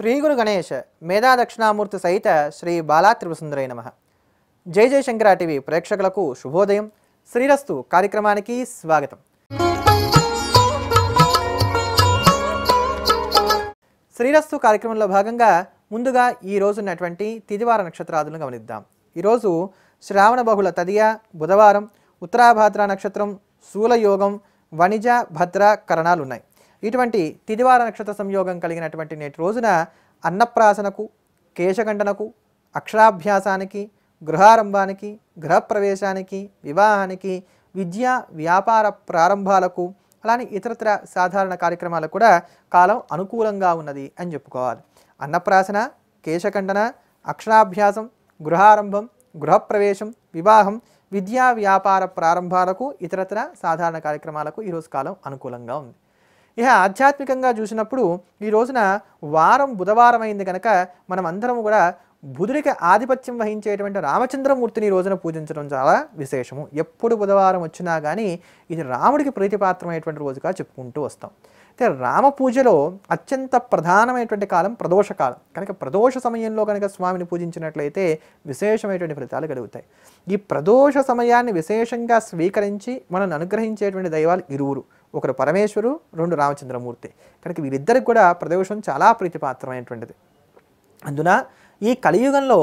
శ్రీ గురు గణేష్ మేధా దక్షిణామూర్తి సహిత శ్రీ బాలా త్రిపుసుందరై నమ జై జయశంకర టీవీ ప్రేక్షకులకు శుభోదయం శ్రీరస్తు కార్యక్రమానికి స్వాగతం శ్రీరస్తు కార్యక్రమంలో భాగంగా ముందుగా ఈ రోజున్నటువంటి తిదివార నక్షత్రాదులను గమనిద్దాం ఈరోజు శ్రావణ బహుళ తదియ బుధవారం ఉత్తరాభాద్ర నక్షత్రం శూలయోగం వణిజ భద్ర కరణాలున్నాయి ఇటువంటి తిదివార నక్షత్ర సంయోగం కలిగినటువంటి నేటి రోజున అన్నప్రాసనకు కేశఖండనకు అక్షరాభ్యాసానికి గృహారంభానికి గృహప్రవేశానికి వివాహానికి విద్యా వ్యాపార ప్రారంభాలకు అలానే ఇతరత్ర సాధారణ కార్యక్రమాలకు కూడా కాలం అనుకూలంగా ఉన్నది అని చెప్పుకోవాలి అన్నప్రాసన కేశఖండన అక్షరాభ్యాసం గృహారంభం గృహప్రవేశం వివాహం విద్యా వ్యాపార ప్రారంభాలకు ఇతరత్ర సాధారణ కార్యక్రమాలకు ఈరోజు కాలం అనుకూలంగా ఉంది ఇక ఆధ్యాత్మికంగా చూసినప్పుడు ఈ రోజున వారం బుధవారం అయింది కనుక మనం అందరం కూడా బుధుడికి ఆధిపత్యం వహించేటువంటి రామచంద్రమూర్తిని రోజున పూజించడం చాలా విశేషము ఎప్పుడు బుధవారం వచ్చినా కానీ ఇది రాముడికి ప్రీతిపాత్రమైనటువంటి రోజుగా చెప్పుకుంటూ వస్తాం అయితే రామ పూజలో అత్యంత ప్రధానమైనటువంటి కాలం ప్రదోషకాలం కనుక ప్రదోష సమయంలో కనుక స్వామిని పూజించినట్లయితే విశేషమైనటువంటి ఫలితాలు కలుగుతాయి ఈ ప్రదోష సమయాన్ని విశేషంగా స్వీకరించి మనల్ని అనుగ్రహించేటువంటి దైవాలు ఇరువురు ఒకరు పరమేశ్వరు రెండు రామచంద్రమూర్తి కనుక వీరిద్దరికి కూడా ప్రదోషం చాలా ప్రీతిపాత్రమైనటువంటిది అందున ఈ కలియుగంలో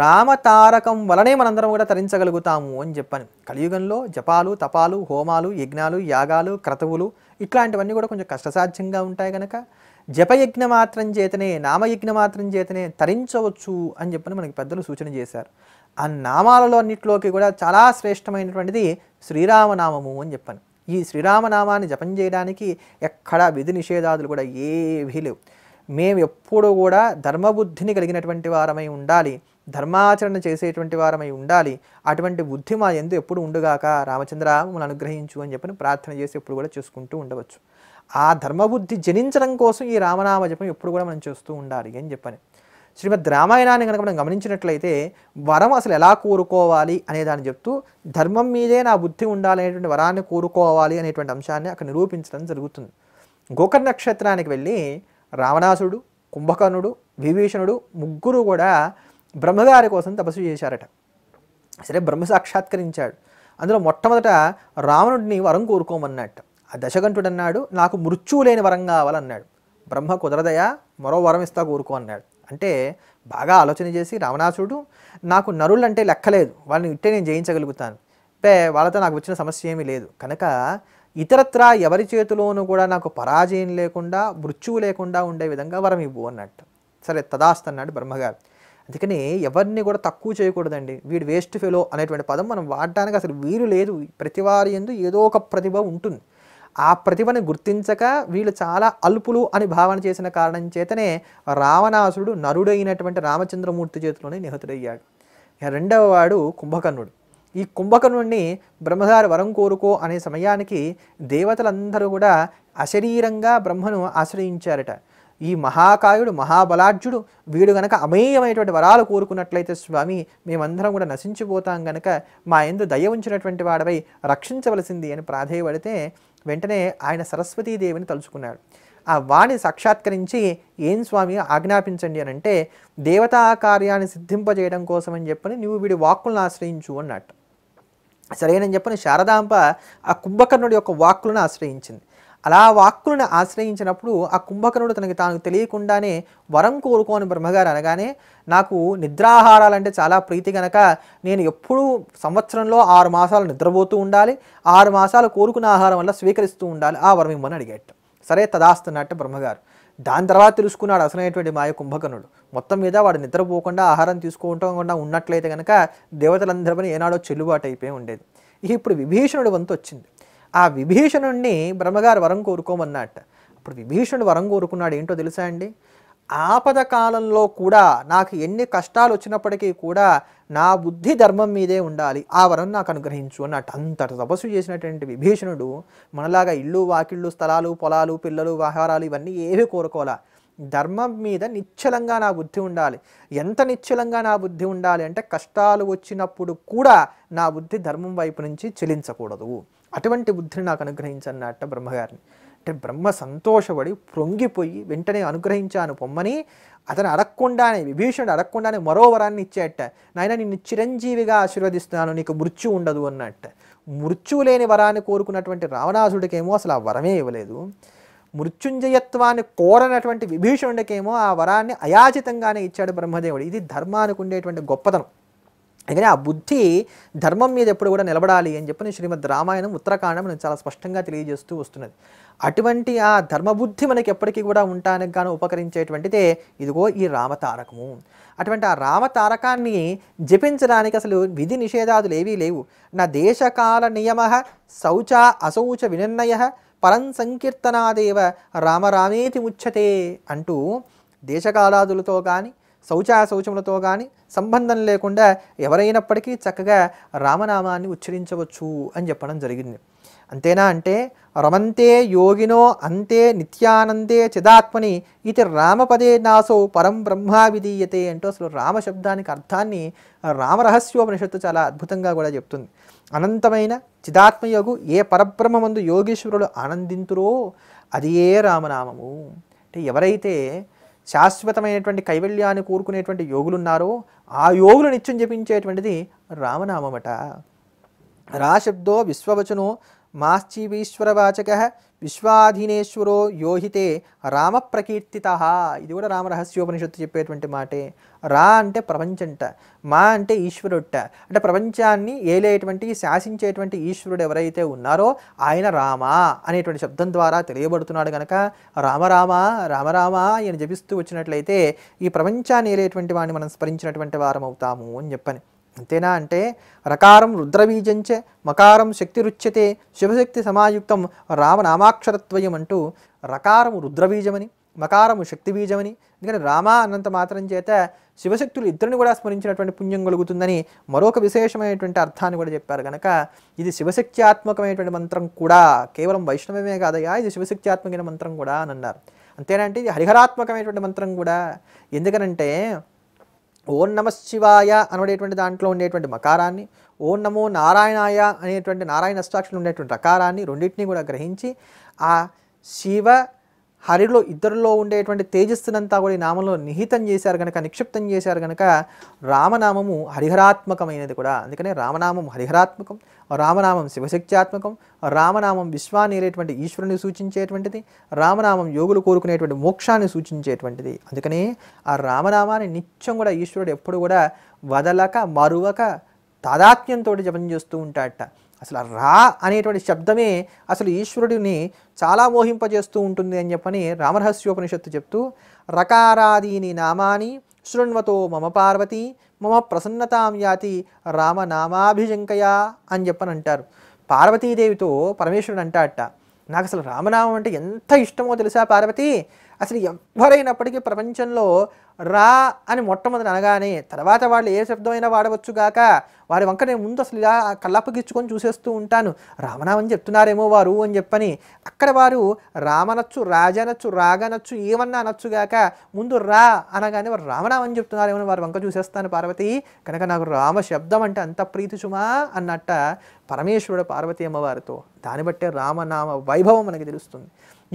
రామతారకం వలనే మనందరం కూడా తరించగలుగుతాము అని చెప్పాను కలియుగంలో జపాలు తపాలు హోమాలు యజ్ఞాలు యాగాలు క్రతువులు ఇట్లాంటివన్నీ కూడా కొంచెం కష్టసాధ్యంగా ఉంటాయి కనుక జపయజ్ఞ మాత్రం చేతనే నామయజ్ఞ మాత్రం చేతనే తరించవచ్చు అని చెప్పని మనకి పెద్దలు సూచన చేశారు ఆ నామాలలో అన్నింటిలోకి కూడా చాలా శ్రేష్టమైనటువంటిది శ్రీరామనామము అని చెప్పాను ఈ శ్రీరామనామాన్ని జపం చేయడానికి ఎక్కడా విధి నిషేధాదులు కూడా ఏవీ లేవు మేము ఎప్పుడూ కూడా ధర్మబుద్ధిని కలిగినటువంటి వారమై ఉండాలి ధర్మాచరణ చేసేటువంటి వారమై ఉండాలి అటువంటి బుద్ధి మా ఎందు ఎప్పుడు ఉండుగాక రామచంద్ర మమ్మల్ని అనుగ్రహించు అని చెప్పని ప్రార్థన చేసి ఎప్పుడు కూడా చూసుకుంటూ ఉండవచ్చు ఆ ధర్మబుద్ధి జనించడం కోసం ఈ రామనామ జపం ఎప్పుడు కూడా మనం చేస్తూ ఉండాలి అని చెప్పని శ్రీమద్ రామాయణాన్ని కనుక మనం గమనించినట్లయితే వరం అసలు ఎలా కోరుకోవాలి అనేదాన్ని చెప్తూ ధర్మం మీదే నా బుద్ధి ఉండాలి అనేటువంటి వరాన్ని కోరుకోవాలి అనేటువంటి అంశాన్ని అక్కడ నిరూపించడం జరుగుతుంది గోకర్ణ నక్షత్రానికి వెళ్ళి రావణాసుడు కుంభకర్ణుడు విభీషణుడు ముగ్గురు కూడా బ్రహ్మగారి కోసం తపస్సు చేశారట సరే బ్రహ్మ సాక్షాత్కరించాడు అందులో మొట్టమొదట రావణుడిని వరం కోరుకోమన్నట్టు ఆ దశకంఠుడు అన్నాడు నాకు మృత్యువు లేని వరం కావాలన్నాడు బ్రహ్మ కుదరదయ మరో వరం ఇస్తా కోరుకో అన్నాడు అంటే బాగా ఆలోచన చేసి రావణాసుడు నాకు నరులంటే లెక్కలేదు వాళ్ళని ఇట్టే నేను జయించగలుగుతాను పే వాళ్ళతో నాకు వచ్చిన సమస్య ఏమీ లేదు కనుక ఇతరత్రా ఎవరి చేతిలోనూ కూడా నాకు పరాజయం లేకుండా మృత్యువు లేకుండా ఉండే విధంగా వరం ఇవ్వు అన్నట్టు సరే తదాస్త అన్నాడు బ్రహ్మగారు అందుకని ఎవరిని కూడా తక్కువ చేయకూడదండి వీడు వేస్ట్ ఫెలో అనేటువంటి పదం మనం వాడటానికి అసలు వీలు లేదు ప్రతి వారి ఎందు ఏదో ఒక ప్రతిభ ఉంటుంది ఆ ప్రతిభను గుర్తించక వీళ్ళు చాలా అల్పులు అని భావన చేసిన కారణం చేతనే రావణాసుడు నరుడైనటువంటి రామచంద్రమూర్తి చేతిలోనే నిహతుడయ్యాడు రెండవ వాడు కుంభకర్ణుడు ఈ నుండి బ్రహ్మదారి వరం కోరుకో అనే సమయానికి దేవతలందరూ కూడా అశరీరంగా బ్రహ్మను ఆశ్రయించారట ఈ మహాకాయుడు మహాబలాఢ్యుడు వీడు గనక అమేయమైనటువంటి వరాలు కోరుకున్నట్లయితే స్వామి మేమందరం కూడా నశించిపోతాం గనక మా ఎందు దయ ఉంచినటువంటి వాడవై రక్షించవలసింది అని ప్రాధేయపడితే వెంటనే ఆయన సరస్వతీదేవిని తలుచుకున్నాడు ఆ వాణి సాక్షాత్కరించి ఏం స్వామి ఆజ్ఞాపించండి అని అంటే దేవతా కార్యాన్ని సిద్ధింపజేయడం కోసమని చెప్పని నువ్వు వీడి వాక్కులను ఆశ్రయించు అన్నట్టు సరేనని చెప్పని శారదాంబ ఆ కుంభకర్ణుడి యొక్క వాక్కులను ఆశ్రయించింది అలా వాక్కులను ఆశ్రయించినప్పుడు ఆ కుంభకర్ణుడు తనకి తాను తెలియకుండానే వరం కోరుకోని బ్రహ్మగారు అనగానే నాకు అంటే చాలా ప్రీతి కనుక నేను ఎప్పుడూ సంవత్సరంలో ఆరు మాసాలు నిద్రపోతూ ఉండాలి ఆరు మాసాలు కోరుకున్న ఆహారం వల్ల స్వీకరిస్తూ ఉండాలి ఆ వరం ఇవ్వని అడిగేట సరే తదాస్తున్నట్టు బ్రహ్మగారు దాని తర్వాత తెలుసుకున్నాడు అసలైనటువంటి మాయ కుంభకర్ణుడు మొత్తం మీద వాడు నిద్రపోకుండా ఆహారం తీసుకోకుండా ఉన్నట్లయితే కనుక దేవతలందరి పని ఏనాడో చెల్లుబాటు అయిపోయి ఉండేది ఇక ఇప్పుడు విభీషణుడు వంతు వచ్చింది ఆ విభీషణుడిని బ్రహ్మగారు వరం కోరుకోమన్నట్ట ఇప్పుడు విభీషణుడు వరం కోరుకున్నాడు ఏంటో తెలుసా అండి ఆపద కాలంలో కూడా నాకు ఎన్ని కష్టాలు వచ్చినప్పటికీ కూడా నా బుద్ధి ధర్మం మీదే ఉండాలి ఆ వరం నాకు అనుగ్రహించు అన్నట్టు అంతట తపస్సు చేసినటువంటి విభీషణుడు మనలాగా ఇల్లు వాకిళ్ళు స్థలాలు పొలాలు పిల్లలు వ్యవహారాలు ఇవన్నీ ఏవి కోరుకోవాలా ధర్మం మీద నిశ్చలంగా నా బుద్ధి ఉండాలి ఎంత నిశ్చలంగా నా బుద్ధి ఉండాలి అంటే కష్టాలు వచ్చినప్పుడు కూడా నా బుద్ధి ధర్మం వైపు నుంచి చెలించకూడదు అటువంటి బుద్ధిని నాకు అనుగ్రహించన్నట్ట బ్రహ్మగారిని అంటే బ్రహ్మ సంతోషపడి పొంగిపోయి వెంటనే అనుగ్రహించాను పొమ్మని అతను అడగకుండానే విభీషణుడు అడగకుండానే మరో వరాన్ని ఇచ్చేట నాయన నిన్ను చిరంజీవిగా ఆశీర్వదిస్తున్నాను నీకు మృత్యు ఉండదు అన్నట్ట మృత్యువు లేని వరాన్ని కోరుకున్నటువంటి రావణాసుడికేమో అసలు ఆ వరమే ఇవ్వలేదు మృత్యుంజయత్వాన్ని కోరనటువంటి విభీషణుడికేమో ఆ వరాన్ని అయాచితంగానే ఇచ్చాడు బ్రహ్మదేవుడు ఇది ధర్మానికి ఉండేటువంటి గొప్పతనం అందుకని ఆ బుద్ధి ధర్మం మీద ఎప్పుడు కూడా నిలబడాలి అని చెప్పని శ్రీమద్ రామాయణం ఉత్తరాఖండం నేను చాలా స్పష్టంగా తెలియజేస్తూ వస్తున్నది అటువంటి ఆ ధర్మబుద్ధి మనకి ఎప్పటికీ కూడా ఉంటానికి గాను ఉపకరించేటువంటిదే ఇదిగో ఈ రామతారకము అటువంటి ఆ రామతారకాన్ని జపించడానికి అసలు విధి నిషేధాదులు ఏవీ లేవు నా దేశకాల నియమ శౌచ అశౌచ వినిర్ణయ పరం సంకీర్తనాదేవ రామరామేతి ముచ్చతే అంటూ దేశకాలాదులతో కానీ శౌచాశౌచములతో కానీ సంబంధం లేకుండా ఎవరైనప్పటికీ చక్కగా రామనామాన్ని ఉచ్చరించవచ్చు అని చెప్పడం జరిగింది అంతేనా అంటే రమంతే యోగినో అంతే నిత్యానందే చిదాత్మని ఇది రామపదే నాసో పరం బ్రహ్మా విధీయతే అంటూ అసలు రామ శబ్దానికి అర్థాన్ని రామరహస్యోపనిషత్తు చాలా అద్భుతంగా కూడా చెప్తుంది అనంతమైన చిదాత్మయోగు ఏ పరబ్రహ్మమందు యోగేశ్వరుడు ఆనందింతురో అది ఏ రామనామము అంటే ఎవరైతే శాశ్వతమైనటువంటి కైవల్యాన్ని కోరుకునేటువంటి ఉన్నారో ఆ యోగులు నిత్యం జపించేటువంటిది రామనామమట రాశబ్దో విశ్వవచనో మాశ్చీవీశ్వరవాచక విశ్వాధీనేశ్వరో యోహితే రామప్రకీర్తిత ఇది కూడా రామరహస్యోపనిషత్తు చెప్పేటువంటి మాటే రా అంటే ప్రపంచంట మా అంటే ఈశ్వరుట అంటే ప్రపంచాన్ని ఏలేటువంటి శాసించేటువంటి ఈశ్వరుడు ఎవరైతే ఉన్నారో ఆయన రామ అనేటువంటి శబ్దం ద్వారా తెలియబడుతున్నాడు కనుక రామరామ రామరామ అని జపిస్తూ వచ్చినట్లయితే ఈ ప్రపంచాన్ని ఏలేటువంటి వాడిని మనం స్మరించినటువంటి వారం అవుతాము అని చెప్పని అంతేనా అంటే రకారం రుద్రబీజంచే మకారం శక్తి రుచ్యతే శివశక్తి సమాయుక్తం రామనామాక్షరత్వయం అంటూ రకారము రుద్రబీజమని మకారము శక్తి బీజమని ఎందుకంటే రామ అన్నంత మాత్రం చేత శివశక్తులు ఇద్దరిని కూడా స్మరించినటువంటి పుణ్యం కలుగుతుందని మరొక విశేషమైనటువంటి అర్థాన్ని కూడా చెప్పారు కనుక ఇది ఆత్మకమైనటువంటి మంత్రం కూడా కేవలం వైష్ణవమే కాదయ్యా ఇది ఆత్మకమైన మంత్రం కూడా అని అన్నారు అంతేనంటే ఇది హరిహరాత్మకమైనటువంటి మంత్రం కూడా ఎందుకనంటే ఓం నమ శివాయ అనబడేటువంటి దాంట్లో ఉండేటువంటి మకారాన్ని ఓం నమో నారాయణాయ అనేటువంటి నారాయణ అష్టాక్షలు ఉండేటువంటి రకారాన్ని రెండింటినీ కూడా గ్రహించి ఆ శివ హరిలో ఇద్దరిలో ఉండేటువంటి తేజస్సునంతా కూడా ఈ నామంలో నిహితం చేశారు కనుక నిక్షిప్తం చేశారు కనుక రామనామము హరిహరాత్మకమైనది కూడా అందుకనే రామనామం హరిహరాత్మకం రామనామం శివశక్త్యాత్మకం రామనామం విశ్వాన్ని అనేటువంటి ఈశ్వరుని సూచించేటువంటిది రామనామం యోగులు కోరుకునేటువంటి మోక్షాన్ని సూచించేటువంటిది అందుకనే ఆ రామనామాన్ని నిత్యం కూడా ఈశ్వరుడు ఎప్పుడు కూడా వదలక మరువక తాదాత్మ్యంతో జపం చేస్తూ ఉంటాడట అసలు రా అనేటువంటి శబ్దమే అసలు ఈశ్వరుడిని చాలా మోహింపజేస్తూ ఉంటుంది అని చెప్పని రామరహస్యోపనిషత్తు చెప్తూ రకారాదీని నామాని శృణ్వతో మమ పార్వతి మమ ప్రసన్నతాం యాతి రామనామాభిజంకయా అని చెప్పని అంటారు పార్వతీదేవితో పరమేశ్వరుడు అంటాడట నాకు అసలు రామనామం అంటే ఎంత ఇష్టమో తెలుసా పార్వతి అసలు ఎవరైనప్పటికీ ప్రపంచంలో రా అని మొట్టమొదటి అనగానే తర్వాత వాళ్ళు ఏ శబ్దమైనా వాడవచ్చు గాక వారి వంక నేను ముందు అసలు ఇలా కళ్ళప్ప గిచ్చుకొని చూసేస్తూ ఉంటాను రామనామని చెప్తున్నారేమో వారు అని చెప్పని అక్కడ వారు రామనచ్చు రాజనచ్చు రాగనచ్చు ఏమన్నా అనొచ్చు గాక ముందు రా అనగానే వారు రామనామని చెప్తున్నారేమో వారి వంక చూసేస్తాను పార్వతి కనుక నాకు రామ శబ్దం అంటే అంత ప్రీతి చుమా అన్నట్ట పరమేశ్వరుడు పార్వతి అమ్మవారితో దాన్ని బట్టే రామనామ వైభవం మనకి తెలుస్తుంది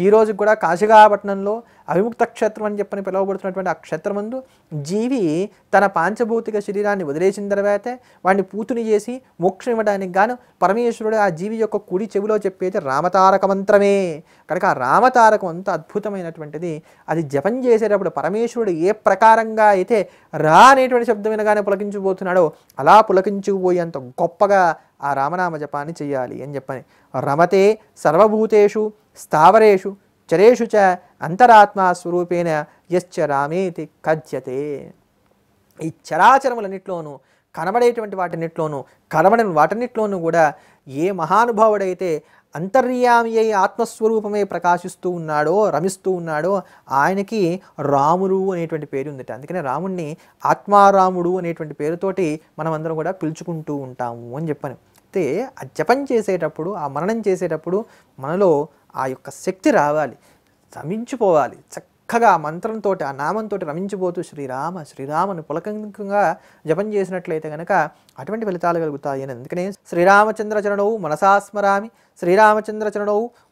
ఈరోజు కూడా కాశీకాపట్నంలో అవిముక్త క్షేత్రం అని చెప్పని పిలువబడుతున్నటువంటి ఆ క్షేత్రమందు జీవి తన పాంచభౌతిక శరీరాన్ని వదిలేసిన తర్వాతే వాడిని పూతుని చేసి మోక్షం ఇవ్వడానికి గాను పరమేశ్వరుడు ఆ జీవి యొక్క కుడి చెవిలో చెప్పేది రామతారక మంత్రమే కనుక ఆ రామతారకం అంత అద్భుతమైనటువంటిది అది జపం చేసేటప్పుడు పరమేశ్వరుడు ఏ ప్రకారంగా అయితే రా అనేటువంటి శబ్దం వినగానే పులకించిపోతున్నాడో అలా పులకించుకుపోయేంత గొప్పగా ఆ రామనామ జపాన్ని చేయాలి అని చెప్పని రమతే సర్వభూతేషు స్థావరేషు చరేషు చ అంతరాత్మా స్వరూపేణ యశ్చ రామేతి కథ్యతే ఈ చరాచరములన్నిట్లోనూ కనబడేటువంటి వాటన్నిట్లోనూ కనబడని వాటన్నిట్లోనూ కూడా ఏ మహానుభావుడైతే అంతర్యామి అయి ఆత్మస్వరూపమే ప్రకాశిస్తూ ఉన్నాడో రమిస్తూ ఉన్నాడో ఆయనకి రాముడు అనేటువంటి పేరు ఉందట అందుకనే రాముణ్ణి ఆత్మారాముడు అనేటువంటి పేరుతోటి మనమందరం కూడా పిలుచుకుంటూ ఉంటాము అని చెప్పాను అయితే ఆ జపం చేసేటప్పుడు ఆ మరణం చేసేటప్పుడు మనలో ఆ యొక్క శక్తి రావాలి రమించిపోవాలి చక్కగా ఆ మంత్రంతో ఆ నామంతో రమించిపోతూ శ్రీరామ శ్రీరామను పులకంకంగా జపం చేసినట్లయితే కనుక అటువంటి ఫలితాలు కలుగుతాయి అని అందుకనే చరణవు మనసాస్మరామి శ్రీరామచంద్ర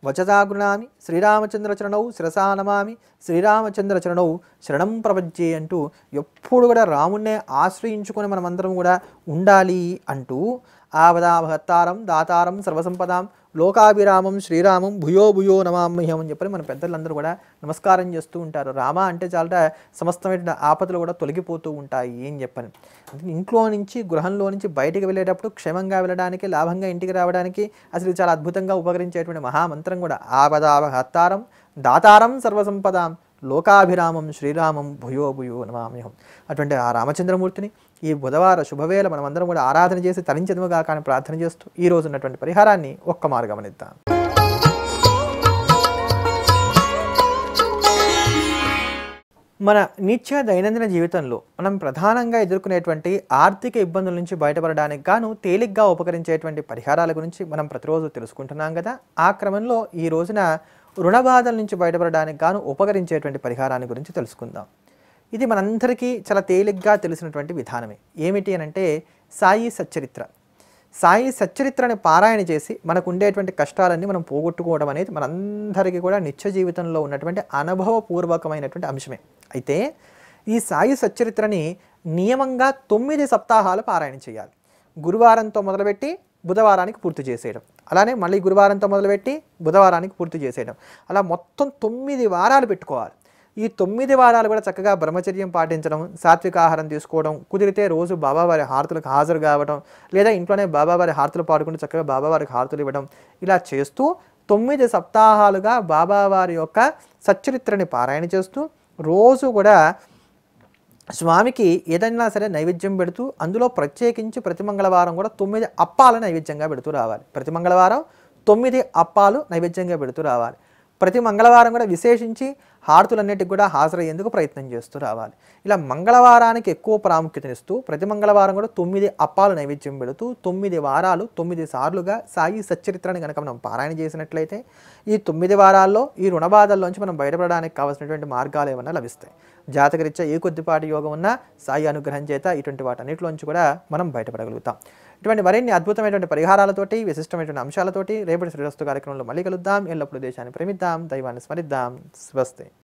వచదాగృణామి శ్రీరామచంద్ర చరణవు శిరసానమామి శ్రీరామచంద్ర చరణవు శరణం ప్రపంచే అంటూ ఎప్పుడు కూడా రాముణ్ణే ఆశ్రయించుకొని మనమందరం కూడా ఉండాలి అంటూ ఆపదామహత్తారం దాతారం సర్వసంపదాం లోకాభిరామం శ్రీరామం భుయో భుయో నమామహ్యం అని చెప్పని మన పెద్దలందరూ కూడా నమస్కారం చేస్తూ ఉంటారు రామ అంటే చాలా సమస్తమైన ఆపదలు కూడా తొలగిపోతూ ఉంటాయి అని చెప్పని ఇంట్లో నుంచి గృహంలో నుంచి బయటికి వెళ్ళేటప్పుడు క్షేమంగా వెళ్ళడానికి లాభంగా ఇంటికి రావడానికి అసలు చాలా అద్భుతంగా ఉపకరించేటువంటి మహామంత్రం కూడా ఆపదావహత్తారం దాతారం సర్వసంపదాం లోకాభిరామం శ్రీరామం భూయో భూయో నమామ్యహం అటువంటి ఆ రామచంద్రమూర్తిని ఈ బుధవార శుభవేళ మనం అందరం కూడా ఆరాధన చేసి తరించదుగా కానీ ప్రార్థన చేస్తూ ఈ రోజు ఉన్నటువంటి పరిహారాన్ని ఒక్క మార్గమనిద్దాం మన నిత్య దైనందిన జీవితంలో మనం ప్రధానంగా ఎదుర్కొనేటువంటి ఆర్థిక ఇబ్బందుల నుంచి బయటపడడానికి గాను తేలిగ్గా ఉపకరించేటువంటి పరిహారాల గురించి మనం ప్రతిరోజు తెలుసుకుంటున్నాం కదా ఆ క్రమంలో ఈ రోజున రుణ బాధల నుంచి బయటపడడానికి గాను ఉపకరించేటువంటి పరిహారాన్ని గురించి తెలుసుకుందాం ఇది మనందరికీ చాలా తేలిగ్గా తెలిసినటువంటి విధానమే ఏమిటి అని అంటే సాయి సచ్చరిత్ర సాయి సచ్చరిత్రని పారాయణ చేసి మనకు ఉండేటువంటి కష్టాలన్నీ మనం పోగొట్టుకోవడం అనేది మనందరికీ కూడా నిత్య జీవితంలో ఉన్నటువంటి అనుభవపూర్వకమైనటువంటి అంశమే అయితే ఈ సాయి సచ్చరిత్రని నియమంగా తొమ్మిది సప్తాహాలు పారాయణ చేయాలి గురువారంతో మొదలుపెట్టి బుధవారానికి పూర్తి చేసేయడం అలానే మళ్ళీ గురువారంతో మొదలుపెట్టి బుధవారానికి పూర్తి చేసేయడం అలా మొత్తం తొమ్మిది వారాలు పెట్టుకోవాలి ఈ తొమ్మిది వారాలు కూడా చక్కగా బ్రహ్మచర్యం పాటించడం సాత్విక ఆహారం తీసుకోవడం కుదిరితే రోజు బాబావారి హారతులకు హాజరు కావడం లేదా ఇంట్లోనే బాబావారి హారతులు పాడుకుంటూ చక్కగా బాబావారికి హారతులు ఇవ్వడం ఇలా చేస్తూ తొమ్మిది సప్తాహాలుగా బాబావారి యొక్క సచ్చరిత్రని పారాయణ చేస్తూ రోజు కూడా స్వామికి ఏదైనా సరే నైవేద్యం పెడుతూ అందులో ప్రత్యేకించి ప్రతి మంగళవారం కూడా తొమ్మిది అప్పాలు నైవేద్యంగా పెడుతూ రావాలి ప్రతి మంగళవారం తొమ్మిది అప్పాలు నైవేద్యంగా పెడుతూ రావాలి ప్రతి మంగళవారం కూడా విశేషించి హారతులన్నిటికి కూడా హాజరయ్యేందుకు ప్రయత్నం చేస్తూ రావాలి ఇలా మంగళవారానికి ఎక్కువ ప్రాముఖ్యతనిస్తూ ప్రతి మంగళవారం కూడా తొమ్మిది అప్పాలు నైవేద్యం పెడుతూ తొమ్మిది వారాలు తొమ్మిది సార్లుగా సాయి సచ్చరిత్రాన్ని కనుక మనం పారాయణ చేసినట్లయితే ఈ తొమ్మిది వారాల్లో ఈ రుణబాధల్లోంచి మనం బయటపడడానికి కావాల్సినటువంటి మార్గాలు ఏమైనా లభిస్తాయి జాతకరీత్యా ఏ కొద్దిపాటి యోగం ఉన్నా సాయి అనుగ్రహం చేత ఇటువంటి వాటన్నిటిలోంచి కూడా మనం బయటపడగలుగుతాం ఇటువంటి మరిన్ని అద్భుతమైనటువంటి పరిహారాలతోటి విశిష్టమైనటువంటి అంశాలతోటి రేపటి శ్రీరస్తు కార్యక్రమంలో మళ్ళీ కలుద్దాం ఎల్లప్పుడూ దేశాన్ని ప్రేమిద్దాం దైవాన్ని స్మరిద్దాం స్వస్తి